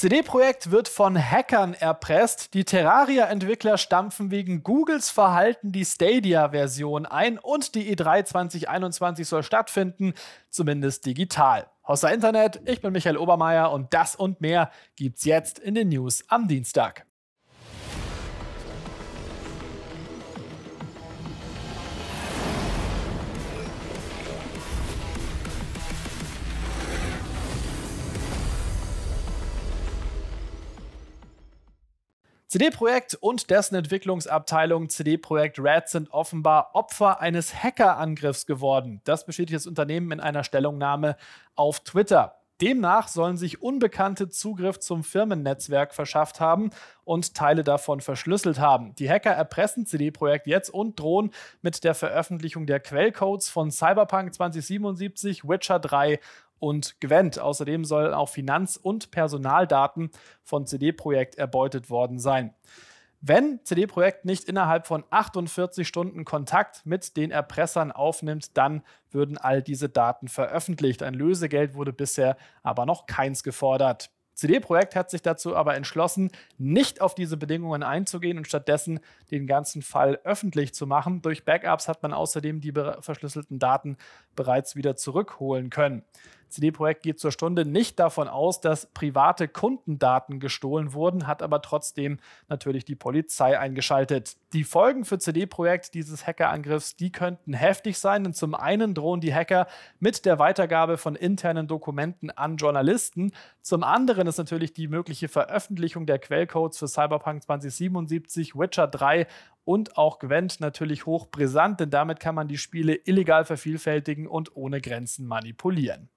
CD Projekt wird von Hackern erpresst. Die Terraria-Entwickler stampfen wegen Googles Verhalten die Stadia-Version ein und die E3 2021 soll stattfinden, zumindest digital. Hossa Internet, ich bin Michael Obermeier und das und mehr gibt's jetzt in den News am Dienstag. CD Projekt und dessen Entwicklungsabteilung CD Projekt Red sind offenbar Opfer eines Hackerangriffs geworden. Das bestätigt das Unternehmen in einer Stellungnahme auf Twitter. Demnach sollen sich Unbekannte Zugriff zum Firmennetzwerk verschafft haben und Teile davon verschlüsselt haben. Die Hacker erpressen CD Projekt jetzt und drohen mit der Veröffentlichung der Quellcodes von Cyberpunk 2077, Witcher 3 und Gwent. Außerdem sollen auch Finanz- und Personaldaten von CD Projekt erbeutet worden sein. Wenn CD Projekt nicht innerhalb von 48 Stunden Kontakt mit den Erpressern aufnimmt, dann würden all diese Daten veröffentlicht. Ein Lösegeld wurde bisher aber noch keins gefordert. CD Projekt hat sich dazu aber entschlossen, nicht auf diese Bedingungen einzugehen und stattdessen den ganzen Fall öffentlich zu machen. Durch Backups hat man außerdem die verschlüsselten Daten bereits wieder zurückholen können. CD-Projekt geht zur Stunde nicht davon aus, dass private Kundendaten gestohlen wurden, hat aber trotzdem natürlich die Polizei eingeschaltet. Die Folgen für CD-Projekt dieses Hackerangriffs, die könnten heftig sein, denn zum einen drohen die Hacker mit der Weitergabe von internen Dokumenten an Journalisten, zum anderen ist natürlich die mögliche Veröffentlichung der Quellcodes für Cyberpunk 2077, Witcher 3 und auch Gwent natürlich hochbrisant, denn damit kann man die Spiele illegal vervielfältigen und ohne Grenzen manipulieren.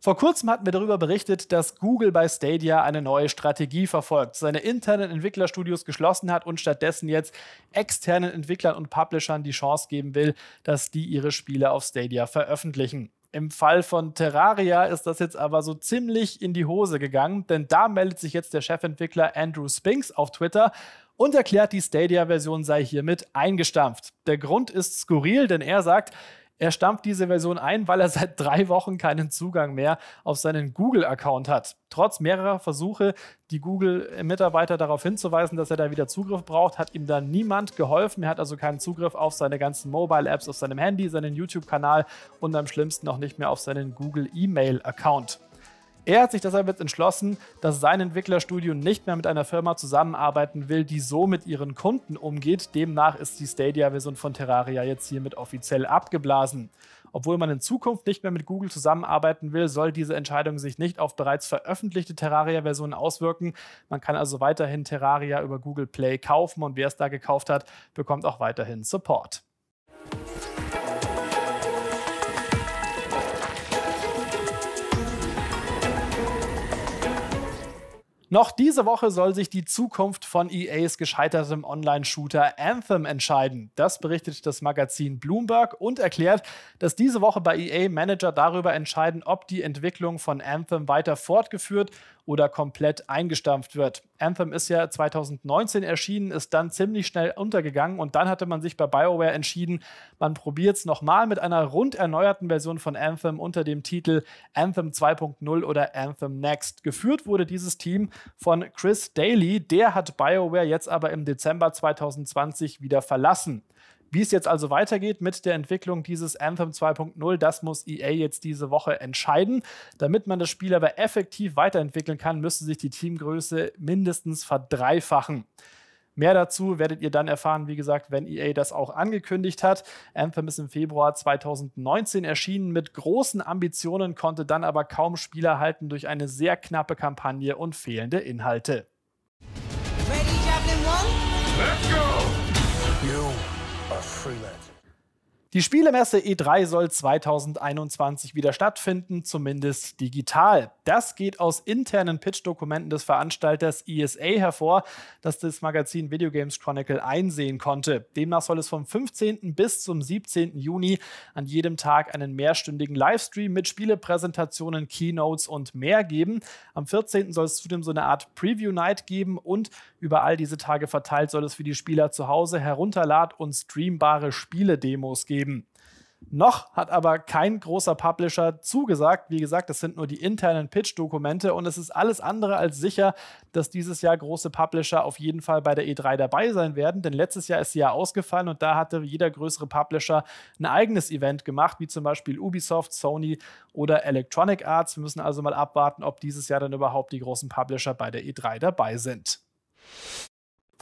Vor kurzem hatten wir darüber berichtet, dass Google bei Stadia eine neue Strategie verfolgt, seine internen Entwicklerstudios geschlossen hat und stattdessen jetzt externen Entwicklern und Publishern die Chance geben will, dass die ihre Spiele auf Stadia veröffentlichen. Im Fall von Terraria ist das jetzt aber so ziemlich in die Hose gegangen, denn da meldet sich jetzt der Chefentwickler Andrew Spinks auf Twitter und erklärt, die Stadia-Version sei hiermit eingestampft. Der Grund ist skurril, denn er sagt, er stampft diese Version ein, weil er seit drei Wochen keinen Zugang mehr auf seinen Google-Account hat. Trotz mehrerer Versuche, die Google-Mitarbeiter darauf hinzuweisen, dass er da wieder Zugriff braucht, hat ihm da niemand geholfen. Er hat also keinen Zugriff auf seine ganzen Mobile-Apps, auf seinem Handy, seinen YouTube-Kanal und am schlimmsten auch nicht mehr auf seinen Google-E-Mail-Account. Er hat sich deshalb jetzt entschlossen, dass sein Entwicklerstudio nicht mehr mit einer Firma zusammenarbeiten will, die so mit ihren Kunden umgeht. Demnach ist die Stadia-Version von Terraria jetzt hiermit offiziell abgeblasen. Obwohl man in Zukunft nicht mehr mit Google zusammenarbeiten will, soll diese Entscheidung sich nicht auf bereits veröffentlichte Terraria-Versionen auswirken. Man kann also weiterhin Terraria über Google Play kaufen und wer es da gekauft hat, bekommt auch weiterhin Support. Noch diese Woche soll sich die Zukunft von EAs gescheitertem Online-Shooter Anthem entscheiden. Das berichtet das Magazin Bloomberg und erklärt, dass diese Woche bei EA Manager darüber entscheiden, ob die Entwicklung von Anthem weiter fortgeführt oder komplett eingestampft wird. Anthem ist ja 2019 erschienen, ist dann ziemlich schnell untergegangen und dann hatte man sich bei BioWare entschieden, man probiert es nochmal mit einer rund erneuerten Version von Anthem unter dem Titel Anthem 2.0 oder Anthem Next. Geführt wurde dieses Team von Chris Daly, der hat BioWare jetzt aber im Dezember 2020 wieder verlassen. Wie es jetzt also weitergeht mit der Entwicklung dieses Anthem 2.0, das muss EA jetzt diese Woche entscheiden. Damit man das Spiel aber effektiv weiterentwickeln kann, müsste sich die Teamgröße mindestens verdreifachen. Mehr dazu werdet ihr dann erfahren, wie gesagt, wenn EA das auch angekündigt hat. Anthem ist im Februar 2019 erschienen mit großen Ambitionen, konnte dann aber kaum Spieler halten durch eine sehr knappe Kampagne und fehlende Inhalte. Ready, Javelin 1? Let's go! You a freelance. Die Spielemesse E3 soll 2021 wieder stattfinden, zumindest digital. Das geht aus internen Pitch-Dokumenten des Veranstalters ESA hervor, das das Magazin Video Games Chronicle einsehen konnte. Demnach soll es vom 15. bis zum 17. Juni an jedem Tag einen mehrstündigen Livestream mit Spielepräsentationen, Keynotes und mehr geben. Am 14. soll es zudem so eine Art Preview-Night geben und über all diese Tage verteilt soll es für die Spieler zu Hause herunterlad- und streambare Spiele-Demos geben geben. Noch hat aber kein großer Publisher zugesagt. Wie gesagt, das sind nur die internen Pitch-Dokumente und es ist alles andere als sicher, dass dieses Jahr große Publisher auf jeden Fall bei der E3 dabei sein werden, denn letztes Jahr ist sie ja ausgefallen und da hatte jeder größere Publisher ein eigenes Event gemacht, wie zum Beispiel Ubisoft, Sony oder Electronic Arts. Wir müssen also mal abwarten, ob dieses Jahr dann überhaupt die großen Publisher bei der E3 dabei sind.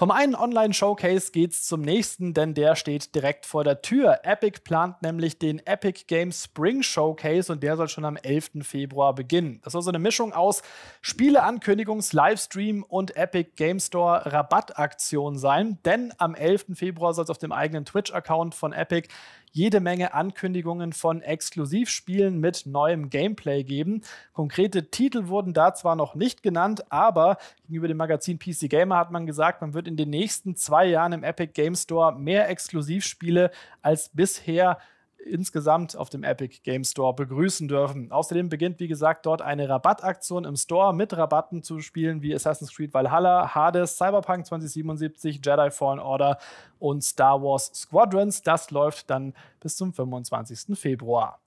Vom einen Online-Showcase geht's zum nächsten, denn der steht direkt vor der Tür. Epic plant nämlich den Epic Games Spring Showcase und der soll schon am 11. Februar beginnen. Das soll so eine Mischung aus Spieleankündigungs-, Livestream und Epic Game Store Rabattaktion sein, denn am 11. Februar soll es auf dem eigenen Twitch-Account von Epic jede Menge Ankündigungen von Exklusivspielen mit neuem Gameplay geben. Konkrete Titel wurden da zwar noch nicht genannt, aber gegenüber dem Magazin PC Gamer hat man gesagt, man wird in den nächsten zwei Jahren im Epic Game Store mehr Exklusivspiele als bisher insgesamt auf dem Epic Game Store begrüßen dürfen. Außerdem beginnt, wie gesagt, dort eine Rabattaktion im Store mit Rabatten zu spielen wie Assassin's Creed Valhalla, Hades, Cyberpunk 2077, Jedi Fallen Order und Star Wars Squadrons. Das läuft dann bis zum 25. Februar.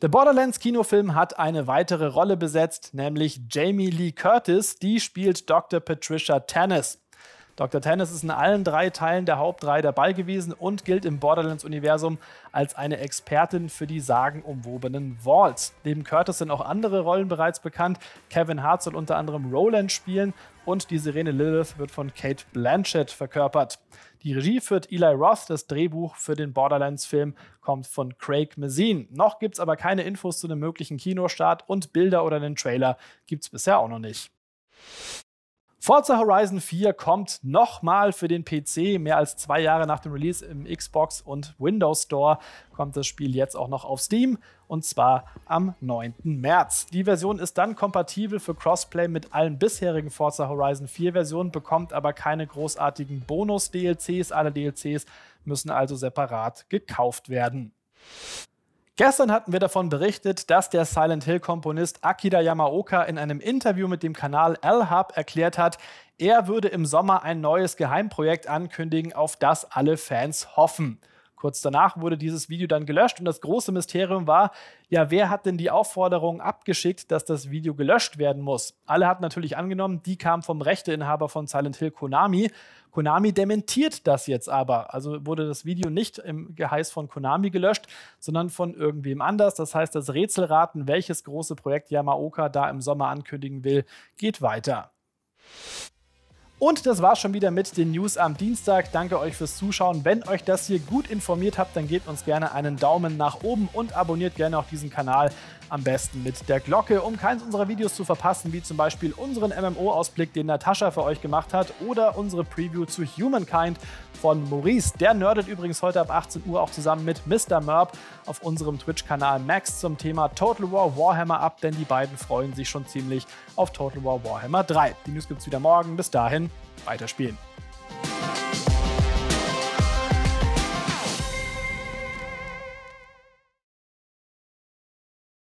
Der Borderlands-Kinofilm hat eine weitere Rolle besetzt, nämlich Jamie Lee Curtis. Die spielt Dr. Patricia Tannis. Dr. Tennis ist in allen drei Teilen der Hauptreihe dabei gewesen und gilt im Borderlands-Universum als eine Expertin für die sagenumwobenen Walls. Neben Curtis sind auch andere Rollen bereits bekannt. Kevin Hart soll unter anderem Roland spielen und die Sirene Lilith wird von Kate Blanchett verkörpert. Die Regie führt Eli Roth, das Drehbuch für den Borderlands-Film kommt von Craig Mazin. Noch gibt es aber keine Infos zu einem möglichen Kinostart und Bilder oder einen Trailer gibt es bisher auch noch nicht. Forza Horizon 4 kommt nochmal für den PC. Mehr als zwei Jahre nach dem Release im Xbox und Windows Store kommt das Spiel jetzt auch noch auf Steam und zwar am 9. März. Die Version ist dann kompatibel für Crossplay mit allen bisherigen Forza Horizon 4 Versionen, bekommt aber keine großartigen Bonus-DLCs. Alle DLCs müssen also separat gekauft werden. Gestern hatten wir davon berichtet, dass der Silent Hill-Komponist Akira Yamaoka in einem Interview mit dem Kanal L-Hub erklärt hat, er würde im Sommer ein neues Geheimprojekt ankündigen, auf das alle Fans hoffen. Kurz danach wurde dieses Video dann gelöscht und das große Mysterium war, ja, wer hat denn die Aufforderung abgeschickt, dass das Video gelöscht werden muss? Alle hatten natürlich angenommen, die kam vom Rechteinhaber von Silent Hill Konami. Konami dementiert das jetzt aber. Also wurde das Video nicht im Geheiß von Konami gelöscht, sondern von irgendwem anders. Das heißt, das Rätselraten, welches große Projekt Yamaoka da im Sommer ankündigen will, geht weiter. Und das war schon wieder mit den News am Dienstag. Danke euch fürs Zuschauen. Wenn euch das hier gut informiert habt, dann gebt uns gerne einen Daumen nach oben und abonniert gerne auch diesen Kanal. Am besten mit der Glocke, um keins unserer Videos zu verpassen, wie zum Beispiel unseren MMO-Ausblick, den Natascha für euch gemacht hat, oder unsere Preview zu Humankind von Maurice. Der nerdet übrigens heute ab 18 Uhr auch zusammen mit Mr. Merb auf unserem Twitch-Kanal Max zum Thema Total War Warhammer ab, denn die beiden freuen sich schon ziemlich auf Total War Warhammer 3. Die News gibt's wieder morgen. Bis dahin weiterspielen.